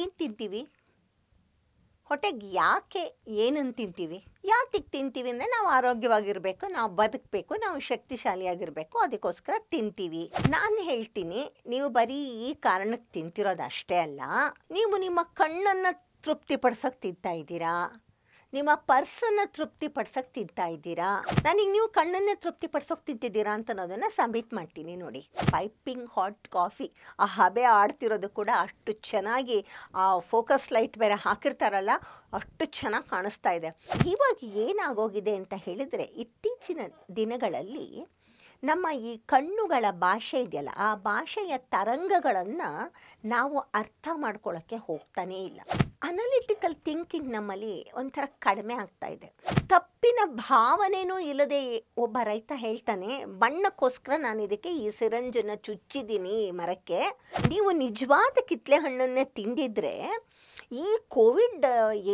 ಏನು ತಿಂತೀವಿ ಹೊಟ್ಟೆಗೆ ಯಾಕೆ ಏನನ್ನು ತಿಂತೀವಿ ಯಾತಕ್ಕೆ ತಿಂತೀವಿ ಅಂದರೆ ನಾವು ಆರೋಗ್ಯವಾಗಿರಬೇಕು ನಾವು ಬದುಕಬೇಕು ನಾವು ಶಕ್ತಿಶಾಲಿಯಾಗಿರಬೇಕು ಅದಕ್ಕೋಸ್ಕರ ತಿಂತೀವಿ ನಾನು ಹೇಳ್ತೀನಿ ನೀವು ಬರೀ ಈ ಕಾರಣಕ್ಕೆ ತಿಂತಿರೋದು ಅಷ್ಟೇ ಅಲ್ಲ ನೀವು ನಿಮ್ಮ ಕಣ್ಣನ್ನು ತೃಪ್ತಿಪಡಿಸೋಕೆ ತಿಂತಾ ಇದ್ದೀರಾ ನಿಮ್ಮ ಪರ್ಸನ್ನ ತೃಪ್ತಿ ಪಡ್ಸೋಕೆ ತಿಂತಾ ಇದ್ದೀರಾ ನನಗೆ ನೀವು ಕಣ್ಣನ್ನೇ ತೃಪ್ತಿ ಪಡ್ಸೋಕೆ ತಿಂತಿದ್ದೀರಾ ಅಂತ ಅನ್ನೋದನ್ನ ಸಾಬೀತು ಮಾಡ್ತೀನಿ ನೋಡಿ ಪೈಪಿಂಗ್ ಹಾಟ್ ಕಾಫಿ ಆ ಹಬೆ ಆಡ್ತಿರೋದು ಕೂಡ ಅಷ್ಟು ಚೆನ್ನಾಗಿ ಆ ಫೋಕಸ್ ಲೈಟ್ ಬೇರೆ ಹಾಕಿರ್ತಾರಲ್ಲ ಅಷ್ಟು ಚೆನ್ನಾಗಿ ಕಾಣಿಸ್ತಾ ಇದೆ ಇವಾಗ ಏನಾಗೋಗಿದೆ ಅಂತ ಹೇಳಿದರೆ ಇತ್ತೀಚಿನ ದಿನಗಳಲ್ಲಿ ನಮ್ಮ ಈ ಕಣ್ಣುಗಳ ಭಾಷೆ ಇದೆಯಲ್ಲ ಆ ಭಾಷೆಯ ತರಂಗಗಳನ್ನು ನಾವು ಅರ್ಥ ಮಾಡ್ಕೊಳ್ಳೋಕ್ಕೆ ಹೋಗ್ತಾನೇ ಇಲ್ಲ ಅನಲಿಟಿಕಲ್ ಥಿಂಕಿಂಗ್ ನಮ್ಮಲ್ಲಿ ಒಂಥರ ಕಡಿಮೆ ಆಗ್ತಾ ಇದೆ ತಪ್ಪಿನ ಭಾವನೆನೂ ಇಲ್ಲದೆ ಒಬ್ಬ ರೈತ ಹೇಳ್ತಾನೆ ಬಣ್ಣಕ್ಕೋಸ್ಕರ ನಾನು ಇದಕ್ಕೆ ಈ ಸಿರಂಜನ್ನು ಚುಚ್ಚಿದ್ದೀನಿ ಮರಕ್ಕೆ ನೀವು ನಿಜವಾದ ಕಿತ್ಲೆ ಹಣ್ಣನ್ನೇ ತಿಂದಿದ್ರೆ ಈ ಕೋವಿಡ್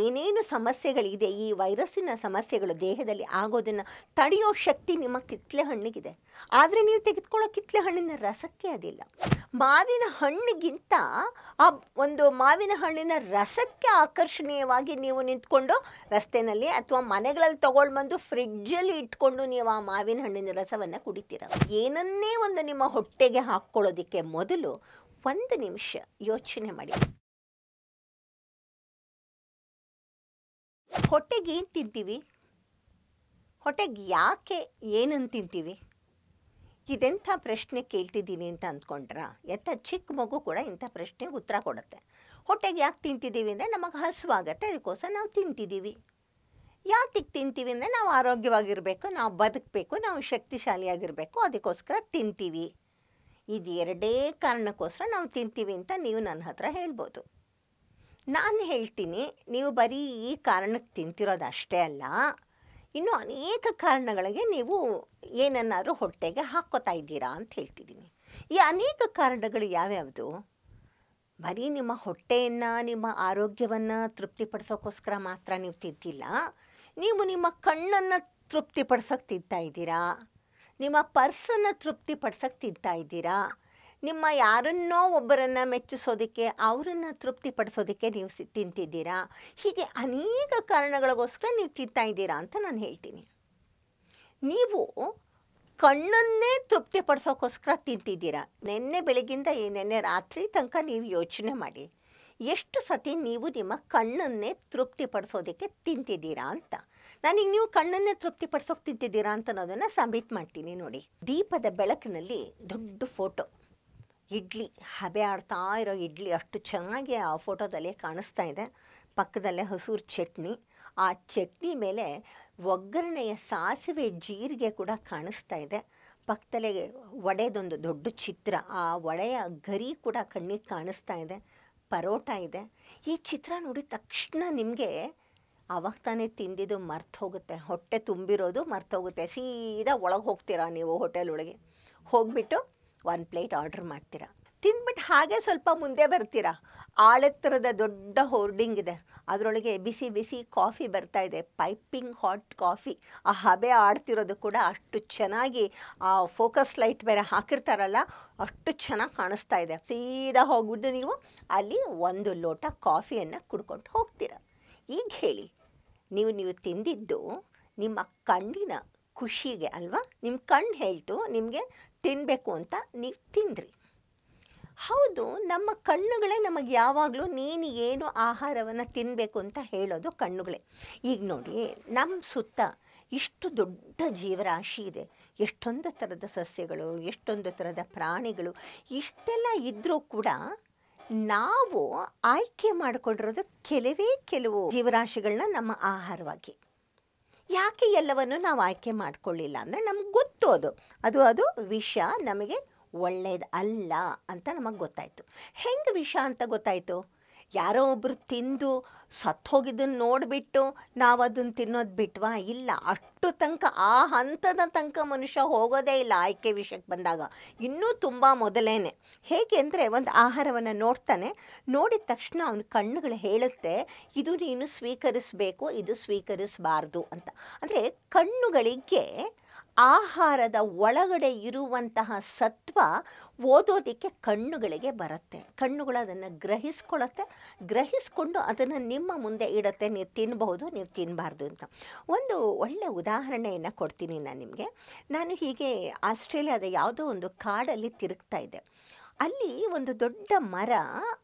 ಏನೇನು ಸಮಸ್ಯೆಗಳಿದೆ ಈ ವೈರಸ್ಸಿನ ಸಮಸ್ಯೆಗಳು ದೇಹದಲ್ಲಿ ಆಗೋದನ್ನು ತಡೆಯೋ ಶಕ್ತಿ ನಿಮ್ಮ ಕಿತ್ಲೆ ಹಣ್ಣಿಗಿದೆ ಆದರೆ ನೀವು ತೆಗೆದುಕೊಳ್ಳೋ ಕಿತ್ಲೆ ಹಣ್ಣಿನ ರಸಕ್ಕೆ ಅದಿಲ್ಲ ಮಾವಿನ ಹಣ್ಣಿಗಿಂತ ಆ ಒಂದು ಮಾವಿನ ಹಣ್ಣಿನ ರಸಕ್ಕೆ ಆಕರ್ಷಣೀಯವಾಗಿ ನೀವು ನಿಂತ್ಕೊಂಡು ರಸ್ತೆನಲ್ಲಿ ಅಥವಾ ಮನೆಗಳಲ್ಲಿ ತಗೊಂಡು ಬಂದು ಫ್ರಿಡ್ಜಲ್ಲಿ ಇಟ್ಕೊಂಡು ನೀವು ಆ ಮಾವಿನ ಹಣ್ಣಿನ ರಸವನ್ನು ಕುಡಿತೀರ ಏನನ್ನೇ ಒಂದು ನಿಮ್ಮ ಹೊಟ್ಟೆಗೆ ಹಾಕ್ಕೊಳ್ಳೋದಕ್ಕೆ ಮೊದಲು ಒಂದು ನಿಮಿಷ ಯೋಚನೆ ಮಾಡಿ ಹೊಟ್ಟೆಗೆ ಏನು ತಿಂತೀವಿ ಹೊಟ್ಟೆಗೆ ಯಾಕೆ ಏನನ್ನು ತಿಂತೀವಿ ಇದೆಂಥ ಪ್ರಶ್ನೆ ಕೇಳ್ತಿದ್ದೀನಿ ಅಂತ ಅಂದ್ಕೊಂಡ್ರಾ ಎಂಥ ಚಿಕ್ಕ ಮಗು ಕೂಡ ಇಂಥ ಪ್ರಶ್ನೆ ಉತ್ತರ ಕೊಡುತ್ತೆ ಹೊಟ್ಟೆಗೆ ಯಾಕೆ ತಿಂತಿದ್ದೀವಿ ಅಂದರೆ ನಮಗೆ ಹಸುವಾಗತ್ತೆ ಅದಕ್ಕೋಸ್ಕರ ನಾವು ತಿಂತಿದ್ದೀವಿ ಯಾತಿಗೆ ತಿಂತೀವಿ ಅಂದರೆ ನಾವು ಆರೋಗ್ಯವಾಗಿರಬೇಕು ನಾವು ಬದುಕಬೇಕು ನಾವು ಶಕ್ತಿಶಾಲಿಯಾಗಿರಬೇಕು ಅದಕ್ಕೋಸ್ಕರ ತಿಂತೀವಿ ಇದು ಎರಡೇ ಕಾರಣಕ್ಕೋಸ್ಕರ ನಾವು ತಿಂತೀವಿ ಅಂತ ನೀವು ನನ್ನ ಹತ್ರ ಹೇಳ್ಬೋದು ನಾನು ಹೇಳ್ತೀನಿ ನೀವು ಬರೀ ಈ ಕಾರಣಕ್ಕೆ ತಿಂತಿರೋದು ಅಷ್ಟೇ ಅಲ್ಲ ಇನ್ನೂ ಅನೇಕ ಕಾರಣಗಳಿಗೆ ನೀವು ಏನನ್ನಾದರೂ ಹೊಟ್ಟೆಗೆ ಹಾಕ್ಕೋತಾ ಇದ್ದೀರಾ ಅಂತ ಹೇಳ್ತಿದ್ದೀನಿ ಈ ಅನೇಕ ಕಾರಣಗಳು ಯಾವ್ಯಾವುದು ಬರೀ ನಿಮ್ಮ ಹೊಟ್ಟೆಯನ್ನು ನಿಮ್ಮ ಆರೋಗ್ಯವನ್ನು ತೃಪ್ತಿಪಡಿಸೋಕ್ಕೋಸ್ಕರ ಮಾತ್ರ ನೀವು ತಿದ್ದಿಲ್ಲ ನೀವು ನಿಮ್ಮ ಕಣ್ಣನ್ನು ತೃಪ್ತಿಪಡಿಸೋಕೆ ತಿಂತಾ ಇದ್ದೀರಾ ನಿಮ್ಮ ಪರ್ಸನ್ನು ತೃಪ್ತಿಪಡ್ಸೋಕೆ ತಿಂತಾ ಇದ್ದೀರಾ ನಿಮ್ಮ ಯಾರನ್ನೋ ಒಬ್ಬರನ್ನು ಮೆಚ್ಚಿಸೋದಕ್ಕೆ ಅವರನ್ನು ತೃಪ್ತಿಪಡಿಸೋದಕ್ಕೆ ನೀವು ತಿಂತಿದ್ದೀರಾ ಹೀಗೆ ಅನೇಕ ಕಾರಣಗಳಿಗೋಸ್ಕರ ನೀವು ತಿಂತಾ ಇದ್ದೀರಾ ಅಂತ ನಾನು ಹೇಳ್ತೀನಿ ನೀವು ಕಣ್ಣನ್ನೇ ತೃಪ್ತಿಪಡಿಸೋಕ್ಕೋಸ್ಕರ ತಿಂತಿದ್ದೀರಾ ನಿನ್ನೆ ಬೆಳಗಿಂದ ನಿನ್ನೆ ರಾತ್ರಿ ತನಕ ನೀವು ಯೋಚನೆ ಮಾಡಿ ಎಷ್ಟು ಸತಿ ನೀವು ನಿಮ್ಮ ಕಣ್ಣನ್ನೇ ತೃಪ್ತಿಪಡಿಸೋದಕ್ಕೆ ತಿಂತಿದ್ದೀರಾ ಅಂತ ನಾನೀಗ ನೀವು ಕಣ್ಣನ್ನೇ ತೃಪ್ತಿಪಡಿಸೋಕೆ ತಿಂತಿದ್ದೀರಾ ಅಂತ ಅನ್ನೋದನ್ನು ಸಾಬೀತು ಮಾಡ್ತೀನಿ ನೋಡಿ ದೀಪದ ಬೆಳಕಿನಲ್ಲಿ ದೊಡ್ಡ ಫೋಟೋ ಇಡ್ಲಿ ಹಬೆ ಆಡ್ತಾ ಇರೋ ಇಡ್ಲಿ ಅಷ್ಟು ಚೆನ್ನಾಗಿ ಆ ಫೋಟೋದಲ್ಲಿ ಕಾಣಿಸ್ತಾ ಇದೆ ಪಕ್ಕದಲ್ಲೇ ಹಸೂರು ಚಟ್ನಿ ಆ ಚಟ್ನಿ ಮೇಲೆ ಒಗ್ಗರಣೆಯ ಸಾಸಿವೆ ಜೀರಿಗೆ ಕೂಡ ಕಾಣಿಸ್ತಾ ಇದೆ ಪಕ್ಕದಲ್ಲೇ ಒಡೆದೊಂದು ದೊಡ್ಡ ಚಿತ್ರ ಆ ಒಡೆಯ ಗರಿ ಕೂಡ ಕಣ್ಣಿಗೆ ಕಾಣಿಸ್ತಾ ಇದೆ ಪರೋಟ ಇದೆ ಈ ಚಿತ್ರ ನೋಡಿದ ತಕ್ಷಣ ನಿಮಗೆ ಆವಾಗ ತಾನೇ ತಿಂದಿದ್ದು ಮರ್ತು ಹೋಗುತ್ತೆ ಹೊಟ್ಟೆ ತುಂಬಿರೋದು ಮರ್ತೋಗುತ್ತೆ ಸೀದಾ ಒಳಗೆ ಹೋಗ್ತೀರಾ ನೀವು ಹೋಟೆಲ್ ಒಳಗೆ ಹೋಗ್ಬಿಟ್ಟು ಒನ್ ಪ್ಲೇಟ್ ಆರ್ಡ್ರ್ ಮಾಡ್ತೀರಾ ತಿಂದ್ಬಿಟ್ಟು ಹಾಗೆ ಸ್ವಲ್ಪ ಮುಂದೆ ಬರ್ತೀರಾ ಆಳೆತ್ತರದ ದೊಡ್ಡ ಹೋರ್ಡಿಂಗ್ ಇದೆ ಅದರೊಳಗೆ ಬಿಸಿ ಬಿಸಿ ಕಾಫಿ ಬರ್ತಾ ಇದೆ ಪೈಪಿಂಗ್ ಹಾಟ್ ಕಾಫಿ ಆ ಹಬೆ ಆಡ್ತಿರೋದು ಕೂಡ ಅಷ್ಟು ಚೆನ್ನಾಗಿ ಆ ಫೋಕಸ್ ಲೈಟ್ ಬೇರೆ ಹಾಕಿರ್ತಾರಲ್ಲ ಅಷ್ಟು ಚೆನ್ನಾಗಿ ಕಾಣಿಸ್ತಾ ಇದೆ ಸೀದಾ ಹೋಗ್ಬಿಟ್ಟು ನೀವು ಅಲ್ಲಿ ಒಂದು ಲೋಟ ಕಾಫಿಯನ್ನು ಕುಡ್ಕೊಂಡು ಹೋಗ್ತೀರ ಈಗ ಹೇಳಿ ನೀವು ನೀವು ತಿಂದಿದ್ದು ನಿಮ್ಮ ಕಣ್ಣಿನ ಖುಷಿಗೆ ಅಲ್ವಾ ನಿಮ್ಮ ಕಣ್ಣು ಹೇಳ್ತು ನಿಮಗೆ ತಿನ್ನಬೇಕು ಅಂತ ನೀವು ತಿಂದ್ರಿ ಹೌದು ನಮ್ಮ ಕಣ್ಣುಗಳೇ ನಮಗೆ ಯಾವಾಗಲೂ ನೀನು ಏನು ಆಹಾರವನ್ನು ತಿನ್ನಬೇಕು ಅಂತ ಹೇಳೋದು ಕಣ್ಣುಗಳೇ ಈಗ ನೋಡಿ ನಮ್ಮ ಸುತ್ತ ಇಷ್ಟು ದೊಡ್ಡ ಜೀವರಾಶಿ ಇದೆ ಎಷ್ಟೊಂದು ಥರದ ಸಸ್ಯಗಳು ಎಷ್ಟೊಂದು ಥರದ ಪ್ರಾಣಿಗಳು ಇಷ್ಟೆಲ್ಲ ಇದ್ದರೂ ಕೂಡ ನಾವು ಆಯ್ಕೆ ಮಾಡಿಕೊಂಡಿರೋದು ಕೆಲವೇ ಕೆಲವು ಜೀವರಾಶಿಗಳನ್ನ ನಮ್ಮ ಆಹಾರವಾಗಿ ಯಾಕೆ ಎಲ್ಲವನ್ನು ನಾವು ಆಯ್ಕೆ ಮಾಡಿಕೊಳ್ಳಿಲ್ಲ ಅಂದರೆ ನಮ್ಗೆ ಗೊತ್ತು ಅದು ಅದು ಅದು ವಿಷ ನಮಗೆ ಒಳ್ಳೆಯದು ಅಲ್ಲ ಅಂತ ನಮಗೆ ಗೊತ್ತಾಯಿತು ಹೆಂಗೆ ವಿಷ ಅಂತ ಗೊತ್ತಾಯಿತು ಯಾರೋ ಒಬ್ಬರು ತಿಂದು ಸತ್ತೋಗಿದ್ದನ್ನು ನೋಡಿಬಿಟ್ಟು ನಾವು ಅದನ್ನು ತಿನ್ನೋದು ಬಿಟ್ವಾ ಇಲ್ಲ ಅಷ್ಟು ತನಕ ಆ ಹಂತದ ತನಕ ಮನುಷ್ಯ ಹೋಗೋದೇ ಇಲ್ಲ ಆಯ್ಕೆ ವಿಷಯಕ್ಕೆ ಬಂದಾಗ ಇನ್ನೂ ತುಂಬ ಮೊದಲೇನೆ ಹೇಗೆ ಅಂದರೆ ಒಂದು ಆಹಾರವನ್ನು ನೋಡ್ತಾನೆ ನೋಡಿದ ತಕ್ಷಣ ಅವನ ಕಣ್ಣುಗಳು ಹೇಳುತ್ತೆ ಇದು ನೀನು ಸ್ವೀಕರಿಸಬೇಕು ಇದು ಸ್ವೀಕರಿಸಬಾರ್ದು ಅಂತ ಅಂದರೆ ಕಣ್ಣುಗಳಿಗೆ ಆಹಾರದ ಒಳಗಡೆ ಇರುವಂತಹ ಸತ್ವ ಓದೋದಕ್ಕೆ ಕಣ್ಣುಗಳಿಗೆ ಬರುತ್ತೆ ಕಣ್ಣುಗಳು ಅದನ್ನು ಗ್ರಹಿಸ್ಕೊಳತ್ತೆ ಗ್ರಹಿಸ್ಕೊಂಡು ಅದನ್ನು ನಿಮ್ಮ ಮುಂದೆ ಇಡತ್ತೆ ನೀವು ತಿನ್ನಬಹುದು ನೀವು ತಿನ್ನಬಾರ್ದು ಅಂತ ಒಂದು ಒಳ್ಳೆಯ ಉದಾಹರಣೆಯನ್ನು ಕೊಡ್ತೀನಿ ನಾನು ನಿಮಗೆ ನಾನು ಹೀಗೆ ಆಸ್ಟ್ರೇಲಿಯಾದ ಯಾವುದೋ ಒಂದು ಕಾಡಲ್ಲಿ ತಿರುಗ್ತಾ ಇದ್ದೆ ಅಲ್ಲಿ ಒಂದು ದೊಡ್ಡ ಮರ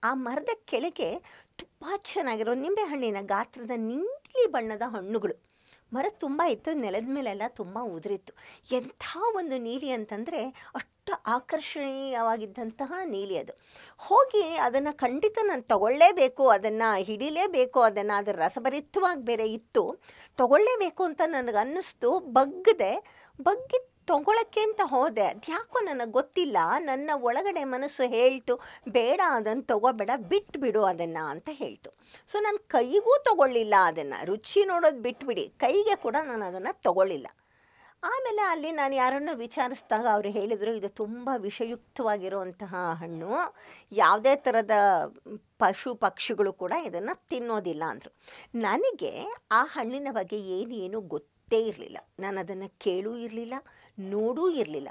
ಆ ಮರದ ಕೆಳಗೆ ತುಂಬ ಚೆನ್ನಾಗಿರೋ ನಿಂಬೆಹಣ್ಣಿನ ಗಾತ್ರದ ನೀಲಿ ಬಣ್ಣದ ಹಣ್ಣುಗಳು ಮರ ತುಂಬ ಇತ್ತು ನೆಲದ ಮೇಲೆಲ್ಲ ತುಂಬ ಉದುರಿತ್ತು ಎಂಥ ಒಂದು ನೀಲಿ ಅಂತಂದರೆ ಅಷ್ಟು ಆಕರ್ಷಣೀಯವಾಗಿದ್ದಂತಹ ನೀಲಿ ಅದು ಹೋಗಿ ಅದನ್ನು ಖಂಡಿತ ನಾನು ತಗೊಳ್ಳೇಬೇಕು ಅದನ್ನು ಹಿಡಿಲೇಬೇಕು ಅದನ್ನು ಅದರ ರಸಭರಿತವಾಗಿ ಬೇರೆ ಇತ್ತು ತಗೊಳ್ಳೇಬೇಕು ಅಂತ ನನಗೆ ಅನ್ನಿಸ್ತು ಬಗ್ಗದೆ ಬಗ್ಗಿದ ತೊಗೊಳಕ್ಕೆ ಅಂತ ಹೋದೆ ಅದ್ಯಾಕೋ ನನಗೆ ಗೊತ್ತಿಲ್ಲ ನನ್ನ ಒಳಗಡೆ ಮನಸ್ಸು ಹೇಳ್ತು ಬೇಡ ಅದನ್ನು ತೊಗೋಬೇಡ ಬಿಟ್ಟುಬಿಡು ಅದನ್ನು ಅಂತ ಹೇಳ್ತು ಸೊ ನಾನು ಕೈಗೂ ತೊಗೊಳ್ಳಿಲ್ಲ ಅದನ್ನು ರುಚಿ ನೋಡೋದು ಬಿಟ್ಬಿಡಿ ಕೈಗೆ ಕೂಡ ನಾನು ಅದನ್ನು ತೊಗೊಳ್ಳಿಲ್ಲ ಆಮೇಲೆ ಅಲ್ಲಿ ನಾನು ಯಾರನ್ನು ವಿಚಾರಿಸಿದಾಗ ಅವರು ಹೇಳಿದರು ಇದು ತುಂಬ ವಿಷಯುಕ್ತವಾಗಿರುವಂತಹ ಹಣ್ಣು ಯಾವುದೇ ಥರದ ಪಶು ಪಕ್ಷಿಗಳು ಕೂಡ ಇದನ್ನು ತಿನ್ನೋದಿಲ್ಲ ಅಂದರು ನನಗೆ ಆ ಹಣ್ಣಿನ ಬಗ್ಗೆ ಏನೇನು ಗೊತ್ತು ಗೊತ್ತೇ ಇರಲಿಲ್ಲ ನಾನು ಅದನ್ನು ಕೇಳೂ ಇರಲಿಲ್ಲ ನೋಡೂ ಇರಲಿಲ್ಲ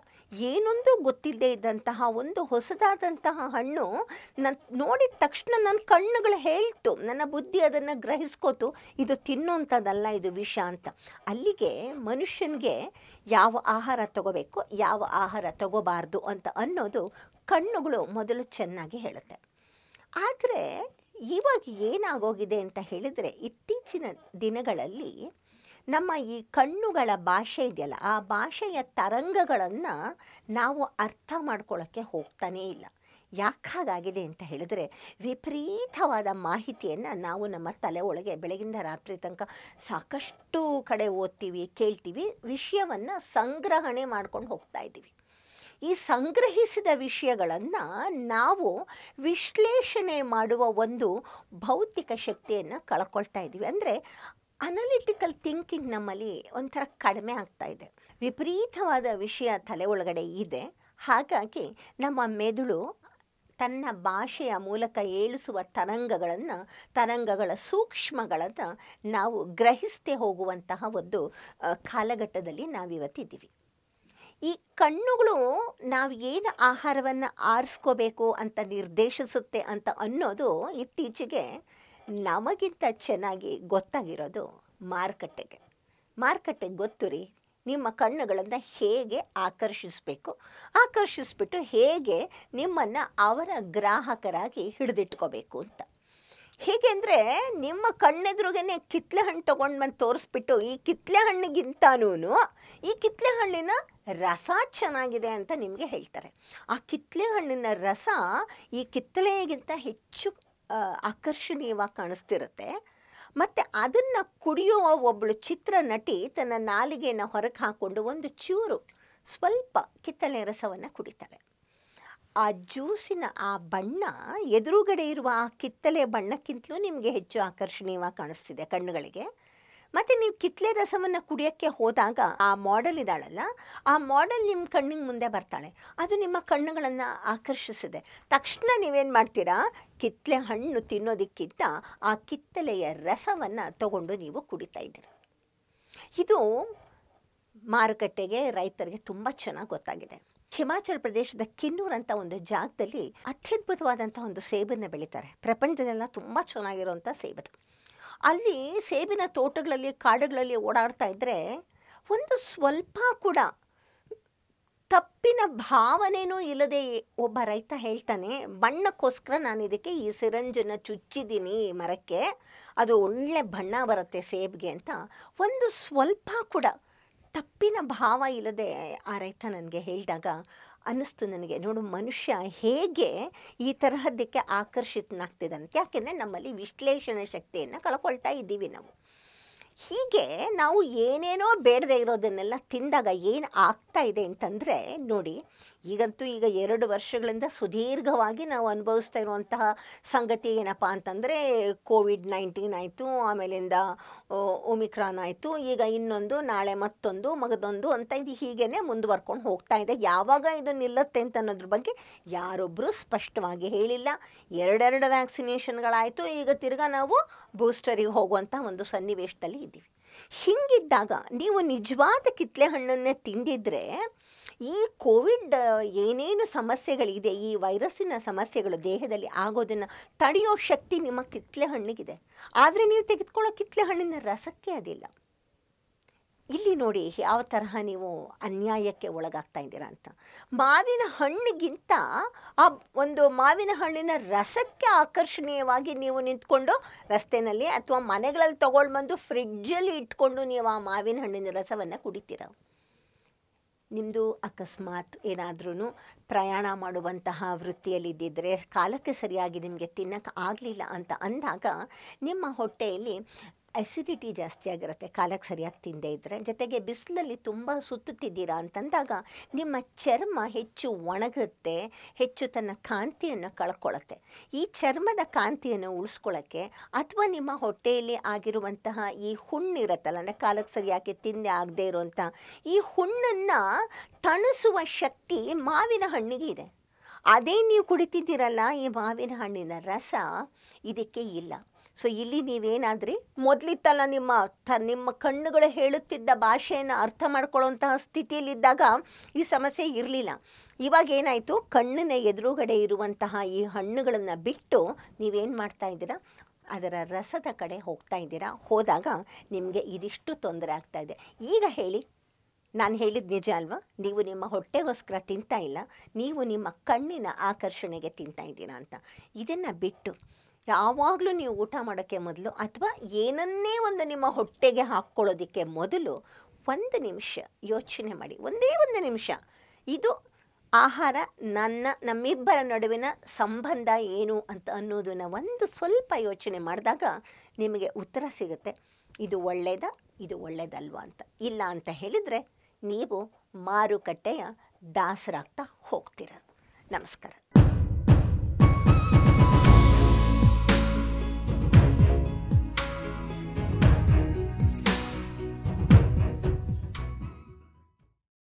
ಏನೊಂದು ಗೊತ್ತಿದ್ದೇ ಇದ್ದಂತಹ ಒಂದು ಹೊಸದಾದಂತಹ ಹಣ್ಣು ನನ್ನ ನೋಡಿದ ತಕ್ಷಣ ನನ್ನ ಕಣ್ಣುಗಳು ಹೇಳ್ತು ನನ್ನ ಬುದ್ಧಿ ಅದನ್ನು ಗ್ರಹಿಸ್ಕೋತು ಇದು ತಿನ್ನುವಂಥದ್ದಲ್ಲ ಇದು ವಿಷ ಅಂತ ಅಲ್ಲಿಗೆ ಮನುಷ್ಯನಿಗೆ ಯಾವ ಆಹಾರ ತಗೋಬೇಕು ಯಾವ ಆಹಾರ ತಗೋಬಾರ್ದು ಅಂತ ಅನ್ನೋದು ಕಣ್ಣುಗಳು ಮೊದಲು ಚೆನ್ನಾಗಿ ಹೇಳುತ್ತೆ ಆದರೆ ಇವಾಗ ಏನಾಗೋಗಿದೆ ಅಂತ ಹೇಳಿದರೆ ಇತ್ತೀಚಿನ ದಿನಗಳಲ್ಲಿ ನಮ್ಮ ಈ ಕಣ್ಣುಗಳ ಭಾಷೆ ಇದೆಯಲ್ಲ ಆ ಭಾಷೆಯ ತರಂಗಗಳನ್ನು ನಾವು ಅರ್ಥ ಮಾಡ್ಕೊಳ್ಳೋಕ್ಕೆ ಹೋಗ್ತಾನೇ ಇಲ್ಲ ಯಾಕೆ ಹಾಗಾಗಿದೆ ಅಂತ ಹೇಳಿದ್ರೆ ವಿಪರೀತವಾದ ಮಾಹಿತಿಯನ್ನು ನಾವು ನಮ್ಮ ತಲೆ ಒಳಗೆ ಬೆಳಗಿಂದ ರಾತ್ರಿ ತನಕ ಸಾಕಷ್ಟು ಕಡೆ ಓದ್ತೀವಿ ಕೇಳ್ತೀವಿ ವಿಷಯವನ್ನು ಸಂಗ್ರಹಣೆ ಮಾಡ್ಕೊಂಡು ಹೋಗ್ತಾ ಇದ್ದೀವಿ ಈ ಸಂಗ್ರಹಿಸಿದ ವಿಷಯಗಳನ್ನು ನಾವು ವಿಶ್ಲೇಷಣೆ ಮಾಡುವ ಒಂದು ಭೌತಿಕ ಶಕ್ತಿಯನ್ನು ಕಳ್ಕೊಳ್ತಾ ಇದ್ದೀವಿ ಅಂದರೆ ಅನಲಿಟಿಕಲ್ ಥಿಂಕಿಂಗ್ ನಮ್ಮಲ್ಲಿ ಒಂಥರ ಕಡಿಮೆ ಆಗ್ತಾ ಇದೆ ವಿಪರೀತವಾದ ವಿಷಯ ತಲೆ ಒಳಗಡೆ ಇದೆ ಹಾಗಾಗಿ ನಮ್ಮ ಮೆದುಳು ತನ್ನ ಭಾಷೆಯ ಮೂಲಕ ಏಳಿಸುವ ತರಂಗಗಳನ್ನು ತರಂಗಗಳ ಸೂಕ್ಷ್ಮಗಳನ್ನು ನಾವು ಗ್ರಹಿಸದೆ ಹೋಗುವಂತಹ ಒಂದು ಕಾಲಘಟ್ಟದಲ್ಲಿ ನಾವಿವತ್ತಿದ್ದೀವಿ ಈ ಕಣ್ಣುಗಳು ನಾವು ಏನು ಆಹಾರವನ್ನು ಆರಿಸ್ಕೋಬೇಕು ಅಂತ ನಿರ್ದೇಶಿಸುತ್ತೆ ಅಂತ ಅನ್ನೋದು ಇತ್ತೀಚೆಗೆ ನಮಗಿಂತ ಚೆನ್ನಾಗಿ ಗೊತ್ತಾಗಿರೋದು ಮಾರುಕಟ್ಟೆಗೆ ಮಾರುಕಟ್ಟೆಗೆ ಗೊತ್ತು ರೀ ನಿಮ್ಮ ಕಣ್ಣುಗಳನ್ನು ಹೇಗೆ ಆಕರ್ಷಿಸಬೇಕು ಆಕರ್ಷಿಸ್ಬಿಟ್ಟು ಹೇಗೆ ನಿಮ್ಮನ್ನು ಅವರ ಗ್ರಾಹಕರಾಗಿ ಹಿಡಿದಿಟ್ಕೋಬೇಕು ಅಂತ ಹೇಗೆಂದರೆ ನಿಮ್ಮ ಕಣ್ಣೆದುರುಗೇನೆ ಕಿತ್ಲೆ ಹಣ್ಣು ತೊಗೊಂಡು ಬಂದು ತೋರಿಸ್ಬಿಟ್ಟು ಈ ಕಿತ್ಲೆ ಹಣ್ಣಿಗಿಂತನೂ ಈ ಕಿತ್ಲೆ ಹಣ್ಣಿನ ರಸ ಚೆನ್ನಾಗಿದೆ ಅಂತ ನಿಮಗೆ ಹೇಳ್ತಾರೆ ಆ ಕಿತ್ಲೆ ಹಣ್ಣಿನ ರಸ ಈ ಕಿತ್ತಲೆಗಿಂತ ಹೆಚ್ಚು ಆಕರ್ಷಣೀಯವಾಗಿ ಕಾಣಿಸ್ತಿರುತ್ತೆ ಮತ್ತು ಅದನ್ನು ಕುಡಿಯುವ ಒಬ್ಬಳು ಚಿತ್ರ ನಟಿ ತನ್ನ ನಾಲಿಗೆಯನ್ನು ಹೊರಗೆ ಹಾಕ್ಕೊಂಡು ಒಂದು ಚೂರು ಸ್ವಲ್ಪ ಕಿತ್ತಳೆ ರಸವನ್ನು ಕುಡಿತಾಳೆ ಆ ಜ್ಯೂಸಿನ ಆ ಬಣ್ಣ ಎದುರುಗಡೆ ಇರುವ ಆ ಕಿತ್ತಲೆ ಬಣ್ಣಕ್ಕಿಂತಲೂ ನಿಮಗೆ ಹೆಚ್ಚು ಆಕರ್ಷಣೀಯವಾಗಿ ಕಾಣಿಸ್ತಿದೆ ಕಣ್ಣುಗಳಿಗೆ ಮತ್ತು ನೀವು ಕಿತ್ಲೆ ರಸವನ್ನು ಕುಡಿಯೋಕ್ಕೆ ಹೋದಾಗ ಆ ಮಾಡೆಲ್ ಇದ್ದಾಳಲ್ಲ ಆ ಮಾಡೆಲ್ ನಿಮ್ಮ ಕಣ್ಣಿನ ಮುಂದೆ ಬರ್ತಾಳೆ ಅದು ನಿಮ್ಮ ಕಣ್ಣುಗಳನ್ನು ಆಕರ್ಷಿಸಿದೆ ತಕ್ಷಣ ನೀವೇನು ಮಾಡ್ತೀರಾ ಕಿತ್ಲೆ ಹಣ್ಣು ತಿನ್ನೋದಕ್ಕಿಂತ ಆ ಕಿತ್ತಲೆಯ ರಸವನ್ನು ತಗೊಂಡು ನೀವು ಕುಡಿತಾ ಇದ್ದೀರಿ ಇದು ಮಾರುಕಟ್ಟೆಗೆ ರೈತರಿಗೆ ತುಂಬ ಚೆನ್ನಾಗಿ ಗೊತ್ತಾಗಿದೆ ಹಿಮಾಚಲ ಪ್ರದೇಶದ ಕಿನ್ನೂರ್ ಅಂತ ಒಂದು ಜಾಗದಲ್ಲಿ ಅತ್ಯದ್ಭುತವಾದಂಥ ಒಂದು ಸೇಬನ್ನು ಬೆಳೀತಾರೆ ಪ್ರಪಂಚದಲ್ಲ ತುಂಬ ಚೆನ್ನಾಗಿರುವಂಥ ಸೇಬದು ಅಲ್ಲಿ ಸೇಬಿನ ತೋಟಗಳಲ್ಲಿ ಕಾಡುಗಳಲ್ಲಿ ಓಡಾಡ್ತಾ ಇದ್ದರೆ ಒಂದು ಸ್ವಲ್ಪ ಕೂಡ ತಪ್ಪಿನ ಭಾವನೆಯೂ ಇಲ್ಲದೆ ಒಬ್ಬ ರೈತ ಹೇಳ್ತಾನೆ ಬಣ್ಣಕ್ಕೋಸ್ಕರ ನಾನು ಇದಕ್ಕೆ ಈ ಸಿರಂಜನ್ನು ಚುಚ್ಚಿದ್ದೀನಿ ಈ ಮರಕ್ಕೆ ಅದು ಒಳ್ಳೆ ಬಣ್ಣ ಬರುತ್ತೆ ಸೇಬ್ಗೆ ಅಂತ ಒಂದು ಸ್ವಲ್ಪ ಕೂಡ ತಪ್ಪಿನ ಭಾವ ಇಲ್ಲದೆ ಆ ರೈತ ನನಗೆ ಹೇಳಿದಾಗ ಅನ್ನಿಸ್ತು ನನಗೆ ನೋಡು ಮನುಷ್ಯ ಹೇಗೆ ಈ ತರಹದಕ್ಕೆ ಆಕರ್ಷಿತನಾಗ್ತಿದ್ದಾನೆ ಯಾಕೆಂದರೆ ನಮ್ಮಲ್ಲಿ ವಿಶ್ಲೇಷಣೆ ಶಕ್ತಿಯನ್ನು ಕಳ್ಕೊಳ್ತಾ ಇದ್ದೀವಿ ನಾವು ಹೀಗೆ ನಾವು ಏನೇನೋ ಬೇಡದೇ ಇರೋದನ್ನೆಲ್ಲ ತಿಂದಾಗ ಏನು ಆಗ್ತಾ ಇದೆ ಅಂತಂದರೆ ನೋಡಿ ಈಗಂತೂ ಈಗ ಎರಡು ವರ್ಷಗಳಿಂದ ಸುದೀರ್ಘವಾಗಿ ನಾವು ಅನುಭವಿಸ್ತಾ ಇರುವಂತಹ ಸಂಗತಿ ಏನಪ್ಪ ಅಂತಂದರೆ ಕೋವಿಡ್ ನೈನ್ಟೀನ್ ಆಯಿತು ಆಮೇಲಿಂದ ಒಮಿಕ್ರಾನ್ ಆಯಿತು ಈಗ ಇನ್ನೊಂದು ನಾಳೆ ಮತ್ತೊಂದು ಮಗದೊಂದು ಅಂತ ಇದು ಹೀಗೇ ಮುಂದುವರ್ಕೊಂಡು ಹೋಗ್ತಾ ಇದೆ ಯಾವಾಗ ಇದು ನಿಲ್ಲುತ್ತೆ ಅಂತ ಅನ್ನೋದ್ರ ಬಗ್ಗೆ ಯಾರೊಬ್ಬರು ಸ್ಪಷ್ಟವಾಗಿ ಹೇಳಿಲ್ಲ ಎರಡೆರಡು ವ್ಯಾಕ್ಸಿನೇಷನ್ಗಳಾಯಿತು ಈಗ ತಿರ್ಗಾ ನಾವು ಬೂಸ್ಟರಿಗೆ ಹೋಗುವಂಥ ಒಂದು ಸನ್ನಿವೇಶದಲ್ಲಿ ಇದ್ದೀವಿ ಹೀಗಿದ್ದಾಗ ನೀವು ನಿಜವಾದ ಕಿತ್ಲೆ ಹಣ್ಣನ್ನೇ ತಿಂದಿದ್ರೆ ಈ ಕೋವಿಡ್ ಏನೇನು ಸಮಸ್ಯೆಗಳಿದೆ ಈ ವೈರಸ್ಸಿನ ಸಮಸ್ಯೆಗಳು ದೇಹದಲ್ಲಿ ಆಗೋದನ್ನು ತಡೆಯೋ ಶಕ್ತಿ ನಿಮ್ಮ ಕಿತ್ಲೆ ಹಣ್ಣಿಗಿದೆ ಆದರೆ ನೀವು ತೆಗೆದುಕೊಳ್ಳೋ ಕಿತ್ಲೆ ಹಣ್ಣಿನ ರಸಕ್ಕೆ ಅದಿಲ್ಲ ಇಲ್ಲಿ ನೋಡಿ ಯಾವ ತರಹ ನೀವು ಅನ್ಯಾಯಕ್ಕೆ ಒಳಗಾಗ್ತಾ ಇದ್ದೀರಾ ಅಂತ ಮಾವಿನ ಹಣ್ಣಿಗಿಂತ ಆ ಒಂದು ಮಾವಿನ ಹಣ್ಣಿನ ರಸಕ್ಕೆ ಆಕರ್ಷಣೀಯವಾಗಿ ನೀವು ನಿಂತ್ಕೊಂಡು ರಸ್ತೆನಲ್ಲಿ ಅಥವಾ ಮನೆಗಳಲ್ಲಿ ತಗೊಂಡು ಬಂದು ಫ್ರಿಡ್ಜಲ್ಲಿ ಇಟ್ಕೊಂಡು ನೀವು ಆ ಮಾವಿನ ಹಣ್ಣಿನ ರಸವನ್ನು ಕುಡಿತೀರ ನಿಮ್ಮದು ಅಕಸ್ಮಾತ್ ಏನಾದ್ರೂ ಪ್ರಯಾಣ ಮಾಡುವಂತಹ ವೃತ್ತಿಯಲ್ಲಿದ್ದಿದ್ದರೆ ಕಾಲಕ್ಕೆ ಸರಿಯಾಗಿ ನಿಮಗೆ ತಿನ್ನಕ್ಕೆ ಆಗಲಿಲ್ಲ ಅಂತ ಅಂದಾಗ ನಿಮ್ಮ ಹೊಟ್ಟೆಯಲ್ಲಿ ಅಸಿಡಿಟಿ ಜಾಸ್ತಿ ಆಗಿರುತ್ತೆ ಕಾಲಕ್ಕೆ ಸರಿಯಾಗಿ ತಿಂದೇ ಇದ್ದರೆ ಜೊತೆಗೆ ಬಿಸಿಲಲ್ಲಿ ತುಂಬ ಸುತ್ತುತ್ತಿದ್ದೀರಾ ಅಂತಂದಾಗ ನಿಮ್ಮ ಚರ್ಮ ಹೆಚ್ಚು ಒಣಗುತ್ತೆ ಹೆಚ್ಚು ತನ್ನ ಕಾಂತಿಯನ್ನು ಕಳ್ಕೊಳ್ಳುತ್ತೆ ಈ ಚರ್ಮದ ಕಾಂತಿಯನ್ನು ಉಳಿಸ್ಕೊಳ್ಳೋಕ್ಕೆ ಅಥವಾ ನಿಮ್ಮ ಹೊಟ್ಟೆಯಲ್ಲಿ ಆಗಿರುವಂತಹ ಈ ಹುಣ್ಣಿರುತ್ತಲ್ಲ ಅಂದರೆ ಕಾಲಕ್ಕೆ ಸರಿಯಾಗಿ ತಿಂದೆ ಆಗದೆ ಇರುವಂಥ ಈ ಹುಣ್ಣನ್ನು ತಣಿಸುವ ಶಕ್ತಿ ಮಾವಿನ ಹಣ್ಣಿಗೆ ಇದೆ ಅದೇ ನೀವು ಕುಡಿತಿದ್ದೀರಲ್ಲ ಈ ಮಾವಿನ ಹಣ್ಣಿನ ರಸ ಇದಕ್ಕೆ ಇಲ್ಲ ಸೊ ಇಲ್ಲಿ ನೀವೇನಾದ್ರಿ ಮೊದಲಿತ್ತಲ್ಲ ನಿಮ್ಮ ನಿಮ್ಮ ಕಣ್ಣುಗಳು ಹೇಳುತ್ತಿದ್ದ ಭಾಷೆಯನ್ನು ಅರ್ಥ ಮಾಡ್ಕೊಳ್ಳುವಂತಹ ಸ್ಥಿತಿಯಲ್ಲಿದ್ದಾಗ ಈ ಸಮಸ್ಯೆ ಇರಲಿಲ್ಲ ಇವಾಗ ಏನಾಯಿತು ಕಣ್ಣಿನ ಎದುರುಗಡೆ ಇರುವಂತಹ ಈ ಹಣ್ಣುಗಳನ್ನು ಬಿಟ್ಟು ನೀವೇನು ಮಾಡ್ತಾ ಇದ್ದೀರಾ ಅದರ ರಸದ ಕಡೆ ಹೋಗ್ತಾ ಇದ್ದೀರಾ ಹೋದಾಗ ನಿಮಗೆ ಇದಿಷ್ಟು ತೊಂದರೆ ಆಗ್ತಾ ಇದೆ ಈಗ ಹೇಳಿ ನಾನು ಹೇಳಿದ ನಿಜ ಅಲ್ವಾ ನೀವು ನಿಮ್ಮ ಹೊಟ್ಟೆಗೋಸ್ಕರ ತಿಂತಾ ಇಲ್ಲ ನೀವು ನಿಮ್ಮ ಕಣ್ಣಿನ ಆಕರ್ಷಣೆಗೆ ತಿಂತಾ ಇದ್ದೀರಾ ಅಂತ ಇದನ್ನು ಬಿಟ್ಟು ಯಾವಾಗಲೂ ನೀವು ಊಟ ಮಾಡೋಕ್ಕೆ ಮೊದಲು ಅಥವಾ ಏನನ್ನೇ ಒಂದು ನಿಮ್ಮ ಹೊಟ್ಟೆಗೆ ಹಾಕ್ಕೊಳ್ಳೋದಕ್ಕೆ ಮೊದಲು ಒಂದು ನಿಮಿಷ ಯೋಚನೆ ಮಾಡಿ ಒಂದೇ ಒಂದು ನಿಮಿಷ ಇದು ಆಹಾರ ನನ್ನ ನಮ್ಮಿಬ್ಬರ ನಡುವಿನ ಸಂಬಂಧ ಏನು ಅಂತ ಅನ್ನೋದನ್ನು ಒಂದು ಸ್ವಲ್ಪ ಯೋಚನೆ ಮಾಡಿದಾಗ ನಿಮಗೆ ಉತ್ತರ ಸಿಗುತ್ತೆ ಇದು ಒಳ್ಳೆಯದ ಇದು ಒಳ್ಳೆಯದಲ್ವಾ ಅಂತ ಇಲ್ಲ ಅಂತ ಹೇಳಿದರೆ ನೀವು ಮಾರುಕಟ್ಟೆಯ ದಾಸರಾಗ್ತಾ ಹೋಗ್ತೀರ ನಮಸ್ಕಾರ